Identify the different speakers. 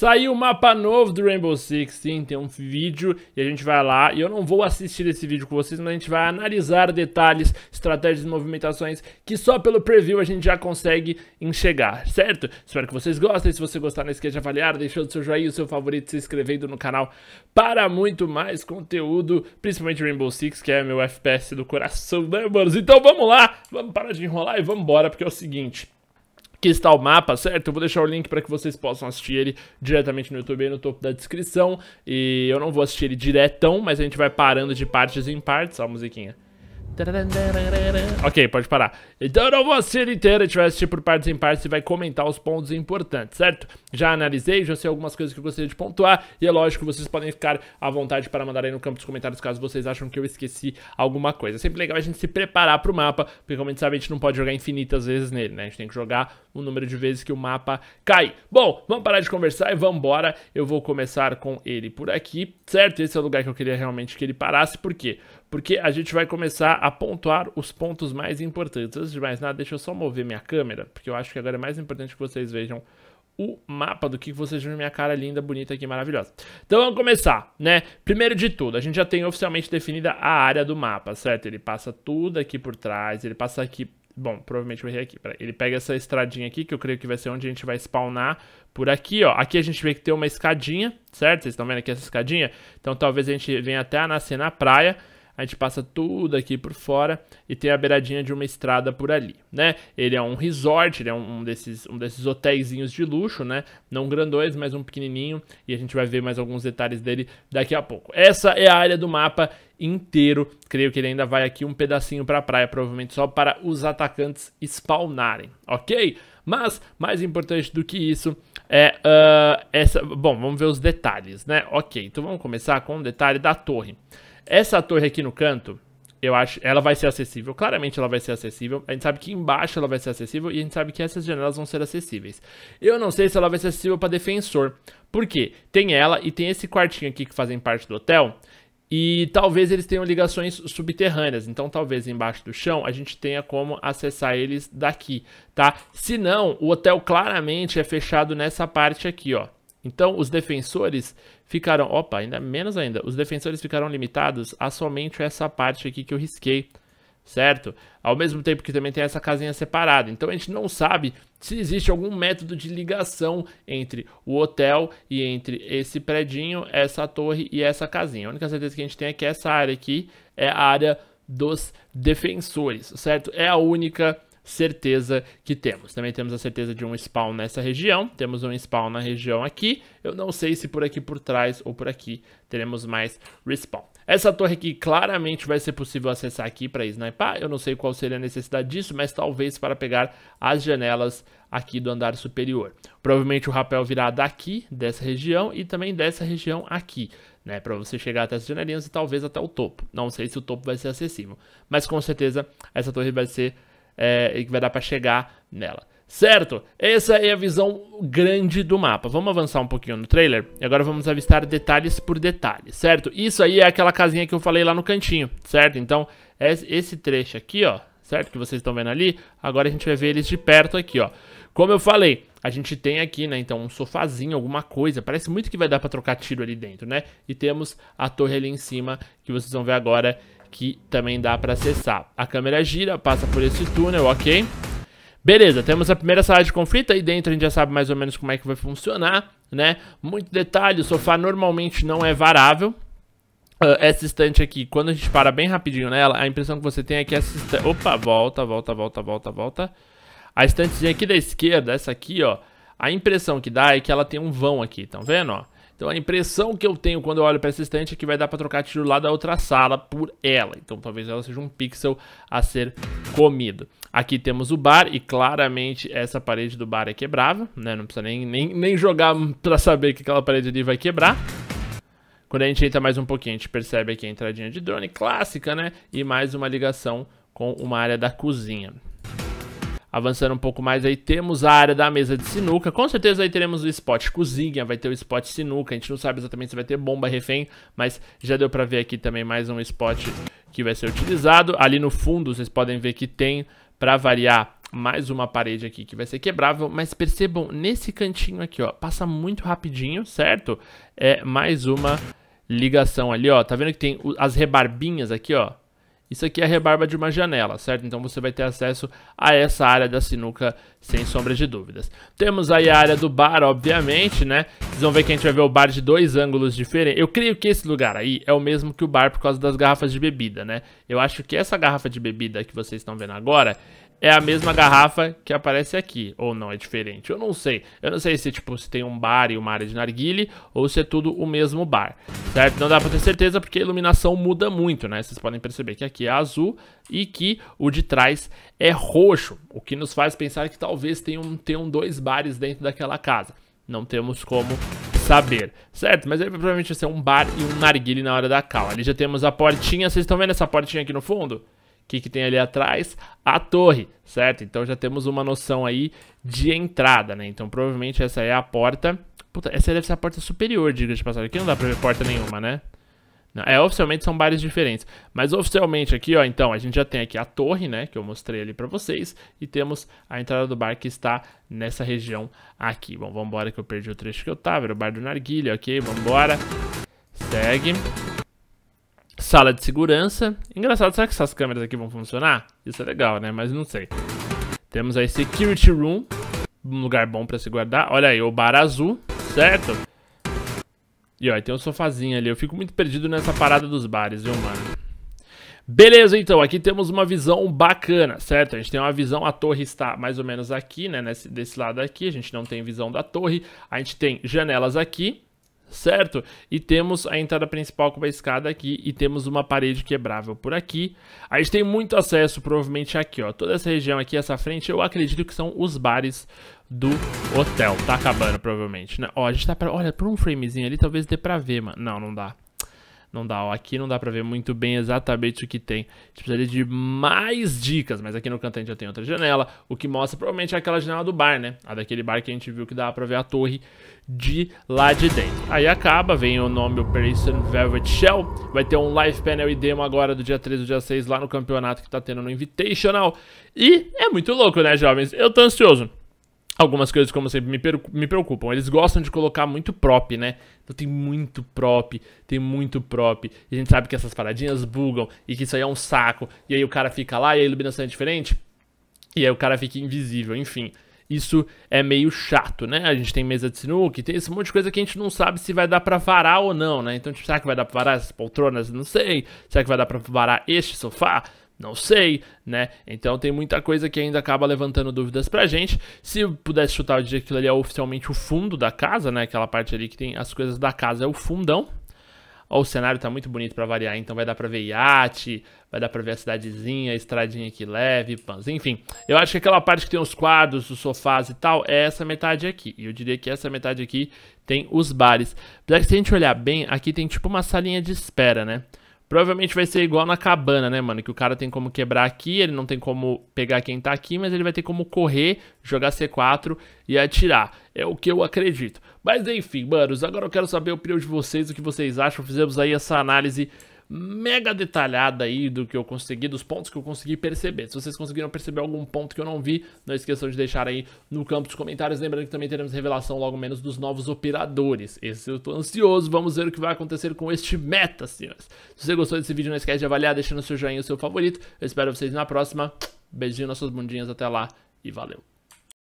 Speaker 1: Saiu o mapa novo do Rainbow Six, sim, tem um vídeo e a gente vai lá. E eu não vou assistir esse vídeo com vocês, mas a gente vai analisar detalhes, estratégias e movimentações que só pelo preview a gente já consegue enxergar, certo? Espero que vocês gostem. Se você gostar, não esqueça de avaliar, deixando o seu joinha, o seu favorito, se inscrevendo no canal para muito mais conteúdo, principalmente Rainbow Six, que é meu FPS do coração, né, manos? Então vamos lá, vamos parar de enrolar e vamos embora, porque é o seguinte que está o mapa, certo? Eu vou deixar o link para que vocês possam assistir ele diretamente no YouTube aí no topo da descrição. E eu não vou assistir ele diretão, mas a gente vai parando de partes em partes. Olha a musiquinha. Ok, pode parar. Então não vou ser inteira, a gente vai assistir por partes em partes e vai comentar os pontos importantes, certo? Já analisei, já sei algumas coisas que eu gostaria de pontuar e é lógico, que vocês podem ficar à vontade para mandar aí no campo dos comentários caso vocês acham que eu esqueci alguma coisa. É sempre legal a gente se preparar para o mapa, porque como a gente sabe, a gente não pode jogar infinitas vezes nele, né? A gente tem que jogar o um número de vezes que o mapa cai. Bom, vamos parar de conversar e vamos embora. Eu vou começar com ele por aqui, certo? Esse é o lugar que eu queria realmente que ele parasse, por quê? Porque porque a gente vai começar a pontuar os pontos mais importantes. Antes de mais nada, deixa eu só mover minha câmera, porque eu acho que agora é mais importante que vocês vejam o mapa do que vocês vejam minha cara linda, bonita aqui, maravilhosa. Então vamos começar, né? Primeiro de tudo, a gente já tem oficialmente definida a área do mapa, certo? Ele passa tudo aqui por trás, ele passa aqui... Bom, provavelmente eu errei aqui, peraí. Ele pega essa estradinha aqui, que eu creio que vai ser onde a gente vai spawnar por aqui, ó. Aqui a gente vê que tem uma escadinha, certo? Vocês estão vendo aqui essa escadinha? Então talvez a gente venha até a nascer na praia a gente passa tudo aqui por fora e tem a beiradinha de uma estrada por ali, né? Ele é um resort, ele é um, desses, um desses hotéisinhos de luxo, né? Não grandões, mas um pequenininho e a gente vai ver mais alguns detalhes dele daqui a pouco. Essa é a área do mapa inteiro. Creio que ele ainda vai aqui um pedacinho para a praia, provavelmente só para os atacantes spawnarem, ok? Mas, mais importante do que isso, é uh, essa... Bom, vamos ver os detalhes, né? Ok, então vamos começar com o um detalhe da torre. Essa torre aqui no canto, eu acho, ela vai ser acessível. Claramente ela vai ser acessível. A gente sabe que embaixo ela vai ser acessível e a gente sabe que essas janelas vão ser acessíveis. Eu não sei se ela vai ser acessível para defensor. Por quê? Tem ela e tem esse quartinho aqui que fazem parte do hotel. E talvez eles tenham ligações subterrâneas, então talvez embaixo do chão a gente tenha como acessar eles daqui, tá? Se não, o hotel claramente é fechado nessa parte aqui, ó. Então, os defensores ficaram, opa, ainda menos ainda, os defensores ficaram limitados a somente essa parte aqui que eu risquei, certo? Ao mesmo tempo que também tem essa casinha separada. Então, a gente não sabe se existe algum método de ligação entre o hotel e entre esse predinho, essa torre e essa casinha. A única certeza que a gente tem é que essa área aqui é a área dos defensores, certo? É a única certeza que temos. Também temos a certeza de um spawn nessa região, temos um spawn na região aqui. Eu não sei se por aqui por trás ou por aqui teremos mais respawn. Essa torre aqui claramente vai ser possível acessar aqui para Sniper, Eu não sei qual seria a necessidade disso, mas talvez para pegar as janelas aqui do andar superior. Provavelmente o rapel virá daqui, dessa região, e também dessa região aqui, né? Para você chegar até as janelinhas e talvez até o topo. Não sei se o topo vai ser acessível, mas com certeza essa torre vai ser é, e que vai dar para chegar nela. Certo? Essa é a visão grande do mapa. Vamos avançar um pouquinho no trailer e agora vamos avistar detalhes por detalhes, certo? Isso aí é aquela casinha que eu falei lá no cantinho, certo? Então, esse trecho aqui, ó, certo? Que vocês estão vendo ali, agora a gente vai ver eles de perto aqui, ó. Como eu falei, a gente tem aqui, né, então um sofazinho, alguma coisa, parece muito que vai dar pra trocar tiro ali dentro, né? E temos a torre ali em cima, que vocês vão ver agora, que também dá pra acessar. A câmera gira, passa por esse túnel, ok? Beleza, temos a primeira sala de conflito, aí dentro a gente já sabe mais ou menos como é que vai funcionar, né? Muito detalhe, o sofá normalmente não é varável, Uh, essa estante aqui, quando a gente para bem rapidinho nela, a impressão que você tem é que essa estante... Opa, volta, volta, volta, volta, volta. A estantezinha aqui da esquerda, essa aqui, ó, a impressão que dá é que ela tem um vão aqui, estão vendo, ó? Então a impressão que eu tenho quando eu olho para essa estante é que vai dar para trocar tiro lá da outra sala por ela. Então talvez ela seja um pixel a ser comido. Aqui temos o bar e claramente essa parede do bar é quebrável, né? Não precisa nem, nem, nem jogar para saber que aquela parede ali vai quebrar. Quando a gente entra mais um pouquinho, a gente percebe aqui a entradinha de drone clássica, né? E mais uma ligação com uma área da cozinha. Avançando um pouco mais aí, temos a área da mesa de sinuca. Com certeza aí teremos o spot cozinha, vai ter o spot sinuca. A gente não sabe exatamente se vai ter bomba refém, mas já deu pra ver aqui também mais um spot que vai ser utilizado. Ali no fundo vocês podem ver que tem, pra variar, mais uma parede aqui que vai ser quebrável. Mas percebam, nesse cantinho aqui, ó, passa muito rapidinho, certo? É mais uma ligação ali, ó. Tá vendo que tem as rebarbinhas aqui, ó? Isso aqui é a rebarba de uma janela, certo? Então você vai ter acesso a essa área da sinuca sem sombra de dúvidas. Temos aí a área do bar, obviamente, né? Vocês vão ver que a gente vai ver o bar de dois ângulos diferentes. Eu creio que esse lugar aí é o mesmo que o bar por causa das garrafas de bebida, né? Eu acho que essa garrafa de bebida que vocês estão vendo agora é a mesma garrafa que aparece aqui, ou não, é diferente, eu não sei. Eu não sei se, tipo, se tem um bar e uma área de narguile, ou se é tudo o mesmo bar, certo? Não dá pra ter certeza, porque a iluminação muda muito, né? Vocês podem perceber que aqui é azul e que o de trás é roxo, o que nos faz pensar que talvez tenham, tenham dois bares dentro daquela casa. Não temos como saber, certo? Mas ele provavelmente vai ser um bar e um narguile na hora da cal. Ali já temos a portinha, vocês estão vendo essa portinha aqui no fundo? que, que tem ali atrás? A torre, certo? Então já temos uma noção aí de entrada, né? Então provavelmente essa é a porta. Puta, essa deve ser a porta superior, diga de passagem. Aqui não dá pra ver porta nenhuma, né? Não, é, oficialmente são bares diferentes. Mas oficialmente aqui, ó, então, a gente já tem aqui a torre, né, que eu mostrei ali pra vocês. E temos a entrada do bar que está nessa região aqui. Bom, vambora que eu perdi o trecho que eu tava, era o bar do Narguilha, ok? Vambora. Segue. Sala de segurança. Engraçado, será que essas câmeras aqui vão funcionar? Isso é legal, né? Mas não sei. Temos aí Security Room. Um lugar bom pra se guardar. Olha aí, o bar azul, certo? E ó, tem um sofazinho ali. Eu fico muito perdido nessa parada dos bares, viu, mano? Beleza, então, aqui temos uma visão bacana, certo? A gente tem uma visão, a torre está mais ou menos aqui, né, nesse, desse lado aqui, a gente não tem visão da torre, a gente tem janelas aqui, certo? E temos a entrada principal com uma escada aqui e temos uma parede quebrável por aqui. A gente tem muito acesso provavelmente aqui, ó. Toda essa região aqui, essa frente, eu acredito que são os bares do hotel. Tá acabando provavelmente, né? Ó, a gente tá pra... Olha, por um framezinho ali talvez dê pra ver, mano. Não, não dá não dá. Ó, aqui não dá pra ver muito bem exatamente o que tem. A gente precisaria de mais dicas, mas aqui no cantinho já tem outra janela, o que mostra provavelmente é aquela janela do bar, né? A daquele bar que a gente viu que dá pra ver a torre de lá de dentro. Aí acaba, vem o nome Operation Velvet Shell, vai ter um live panel e demo agora do dia 3 do dia 6 lá no campeonato que tá tendo no Invitational. E é muito louco, né, jovens? Eu tô ansioso algumas coisas, como sempre, me, me preocupam. Eles gostam de colocar muito prop, né? Então tem muito prop, tem muito prop. E a gente sabe que essas paradinhas bugam e que isso aí é um saco. E aí o cara fica lá e a iluminação é diferente. E aí o cara fica invisível, enfim. Isso é meio chato, né? A gente tem mesa de sinuque tem esse monte de coisa que a gente não sabe se vai dar pra varar ou não, né? Então, tipo, será que vai dar pra varar essas poltronas? Não sei. Será que vai dar pra varar este sofá? Não sei, né? Então tem muita coisa que ainda acaba levantando dúvidas pra gente. Se pudesse chutar, eu diria que aquilo ali é oficialmente o fundo da casa, né? Aquela parte ali que tem as coisas da casa é o fundão. Ó, o cenário tá muito bonito para variar, então vai dar pra ver iate, vai dar pra ver a cidadezinha, a estradinha que leve, pans. enfim. Eu acho que aquela parte que tem os quadros, os sofás e tal, é essa metade aqui. E eu diria que essa metade aqui tem os bares. Apesar que se a gente olhar bem, aqui tem tipo uma salinha de espera, né? Provavelmente vai ser igual na cabana, né, mano? Que o cara tem como quebrar aqui, ele não tem como pegar quem tá aqui, mas ele vai ter como correr, jogar C4 e atirar. É o que eu acredito. Mas enfim, manos, agora eu quero saber a opinião de vocês, o que vocês acham. Fizemos aí essa análise mega detalhada aí do que eu consegui, dos pontos que eu consegui perceber. Se vocês conseguiram perceber algum ponto que eu não vi, não esqueçam de deixar aí no campo dos comentários. Lembrando que também teremos revelação logo menos dos novos operadores. Esse eu tô ansioso, vamos ver o que vai acontecer com este meta, senhores. Se você gostou desse vídeo, não esquece de avaliar, deixando seu joinha, o seu favorito. Eu espero vocês na próxima. Beijinho nas suas bundinhas, até lá e valeu.